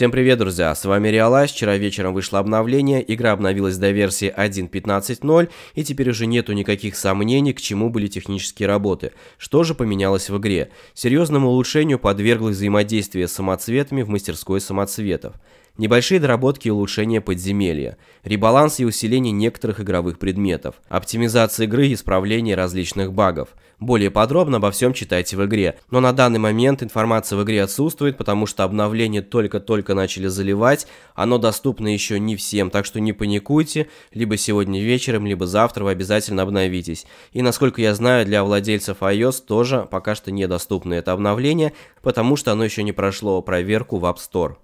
Всем привет, друзья, с вами Реалайз. Вчера вечером вышло обновление, игра обновилась до версии 1.15.0, и теперь уже нету никаких сомнений, к чему были технические работы. Что же поменялось в игре? Серьезному улучшению подверглось взаимодействие с самоцветами в мастерской самоцветов. Небольшие доработки и улучшения подземелья, ребаланс и усиление некоторых игровых предметов, оптимизация игры и исправление различных багов. Более подробно обо всем читайте в игре, но на данный момент информация в игре отсутствует, потому что обновление только-только начали заливать, оно доступно еще не всем, так что не паникуйте, либо сегодня вечером, либо завтра вы обязательно обновитесь. И насколько я знаю, для владельцев iOS тоже пока что недоступно это обновление, потому что оно еще не прошло проверку в App Store.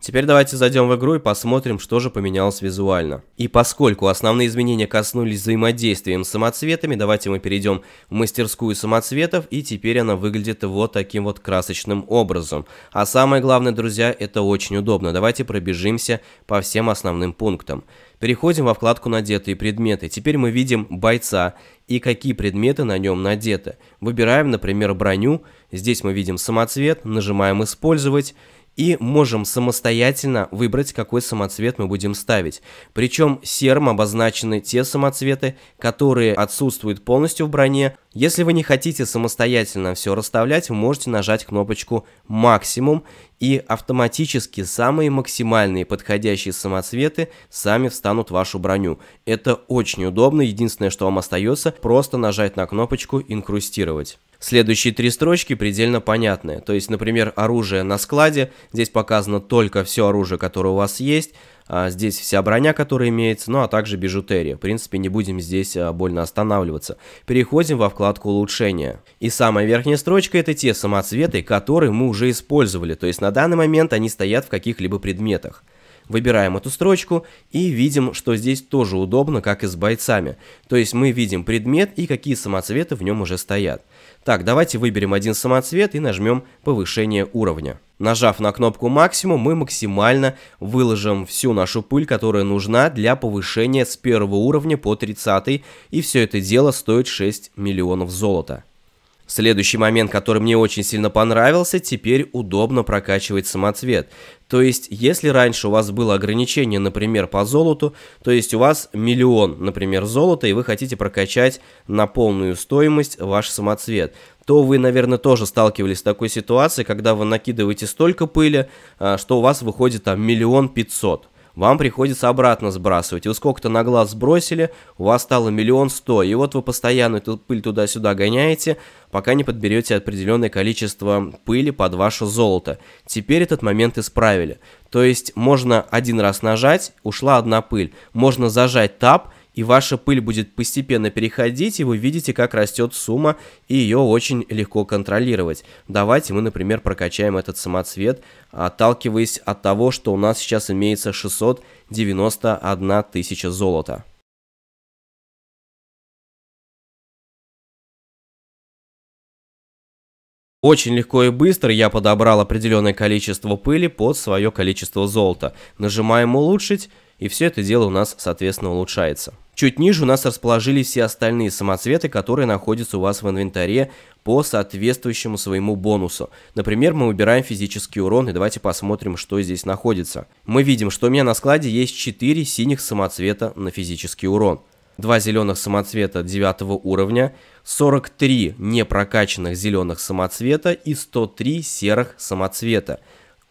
Теперь давайте зайдем в игру и посмотрим, что же поменялось визуально. И поскольку основные изменения коснулись взаимодействием с самоцветами, давайте мы перейдем в мастерскую самоцветов, и теперь она выглядит вот таким вот красочным образом. А самое главное, друзья, это очень удобно. Давайте пробежимся по всем основным пунктам. Переходим во вкладку «Надетые предметы». Теперь мы видим бойца и какие предметы на нем надеты. Выбираем, например, броню. Здесь мы видим самоцвет, нажимаем «Использовать» и можем самостоятельно выбрать, какой самоцвет мы будем ставить. Причем серым обозначены те самоцветы, которые отсутствуют полностью в броне, если вы не хотите самостоятельно все расставлять, вы можете нажать кнопочку «Максимум» и автоматически самые максимальные подходящие самоцветы сами встанут в вашу броню. Это очень удобно, единственное, что вам остается, просто нажать на кнопочку «Инкрустировать». Следующие три строчки предельно понятны. То есть, например, оружие на складе. Здесь показано только все оружие, которое у вас есть. А, здесь вся броня, которая имеется, ну а также бижутерия. В принципе, не будем здесь а, больно останавливаться. Переходим во вкладку улучшения. И самая верхняя строчка это те самоцветы, которые мы уже использовали. То есть на данный момент они стоят в каких-либо предметах. Выбираем эту строчку и видим, что здесь тоже удобно, как и с бойцами. То есть мы видим предмет и какие самоцветы в нем уже стоят. Так, давайте выберем один самоцвет и нажмем повышение уровня. Нажав на кнопку максимум, мы максимально выложим всю нашу пыль, которая нужна для повышения с первого уровня по 30 и все это дело стоит 6 миллионов золота. Следующий момент, который мне очень сильно понравился, теперь удобно прокачивать самоцвет. То есть, если раньше у вас было ограничение, например, по золоту, то есть у вас миллион, например, золота, и вы хотите прокачать на полную стоимость ваш самоцвет, то вы, наверное, тоже сталкивались с такой ситуацией, когда вы накидываете столько пыли, а, что у вас выходит там миллион пятьсот вам приходится обратно сбрасывать. Вы сколько-то на глаз сбросили, у вас стало миллион сто, и вот вы постоянно эту пыль туда-сюда гоняете, пока не подберете определенное количество пыли под ваше золото. Теперь этот момент исправили. То есть можно один раз нажать, ушла одна пыль. Можно зажать тап и ваша пыль будет постепенно переходить, и вы видите, как растет сумма, и ее очень легко контролировать. Давайте мы, например, прокачаем этот самоцвет, отталкиваясь от того, что у нас сейчас имеется 691 тысяча золота. Очень легко и быстро я подобрал определенное количество пыли под свое количество золота. Нажимаем «Улучшить», и все это дело у нас, соответственно, улучшается. Чуть ниже у нас расположились все остальные самоцветы, которые находятся у вас в инвентаре по соответствующему своему бонусу. Например, мы выбираем физический урон, и давайте посмотрим, что здесь находится. Мы видим, что у меня на складе есть 4 синих самоцвета на физический урон. 2 зеленых самоцвета 9 уровня, 43 непрокачанных зеленых самоцвета и 103 серых самоцвета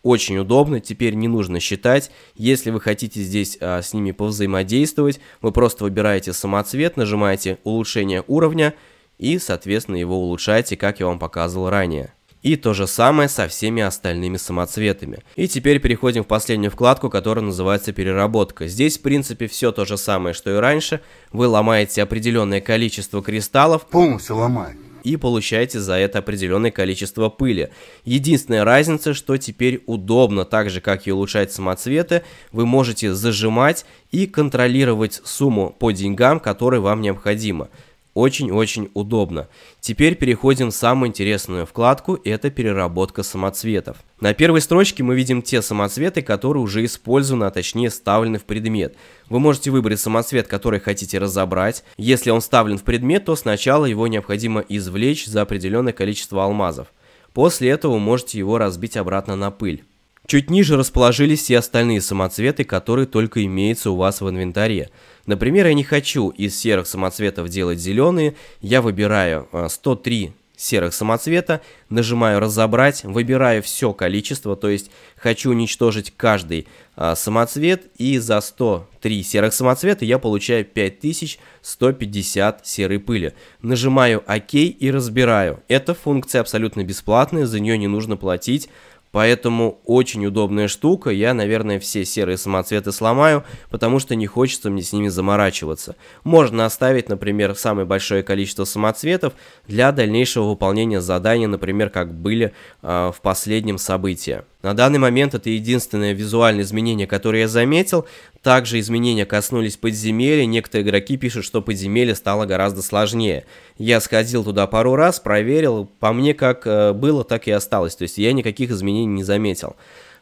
очень удобно, теперь не нужно считать. Если вы хотите здесь а, с ними повзаимодействовать, вы просто выбираете самоцвет, нажимаете улучшение уровня и, соответственно, его улучшаете, как я вам показывал ранее. И то же самое со всеми остальными самоцветами. И теперь переходим в последнюю вкладку, которая называется переработка. Здесь в принципе все то же самое, что и раньше. Вы ломаете определенное количество кристаллов. Полностью ломаете и получаете за это определенное количество пыли. Единственная разница, что теперь удобно, так же как и улучшать самоцветы, вы можете зажимать и контролировать сумму по деньгам, которые вам необходима. Очень-очень удобно. Теперь переходим в самую интересную вкладку, это переработка самоцветов. На первой строчке мы видим те самоцветы, которые уже использованы, а точнее вставлены в предмет. Вы можете выбрать самоцвет, который хотите разобрать. Если он вставлен в предмет, то сначала его необходимо извлечь за определенное количество алмазов. После этого вы можете его разбить обратно на пыль. Чуть ниже расположились все остальные самоцветы, которые только имеются у вас в инвентаре. Например, я не хочу из серых самоцветов делать зеленые, я выбираю 103 э, серых самоцвета, нажимаю «Разобрать», выбираю все количество, то есть хочу уничтожить каждый а, самоцвет, и за 103 серых самоцвета я получаю 5150 серой пыли. Нажимаю «Ок» и разбираю. Эта функция абсолютно бесплатная, за нее не нужно платить, Поэтому очень удобная штука. Я, наверное, все серые самоцветы сломаю, потому что не хочется мне с ними заморачиваться. Можно оставить, например, самое большое количество самоцветов для дальнейшего выполнения задания, например, как были э, в последнем событии. На данный момент это единственное визуальное изменение, которое я заметил. Также изменения коснулись подземелья. Некоторые игроки пишут, что подземелье стало гораздо сложнее. Я сходил туда пару раз, проверил. По мне как э, было, так и осталось. То есть я никаких изменений не заметил.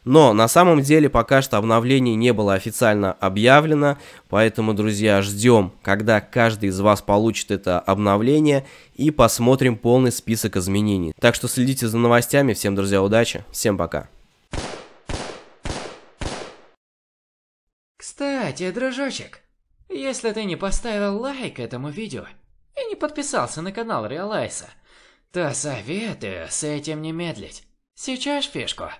Но на самом деле пока что обновление не было официально объявлено, поэтому, друзья, ждем, когда каждый из вас получит это обновление и посмотрим полный список изменений. Так что следите за новостями, всем, друзья, удачи, всем пока. Кстати, дружочек, если ты не поставил лайк этому видео и не подписался на канал Реалайса, то советую с этим не медлить. Сейчас фишку.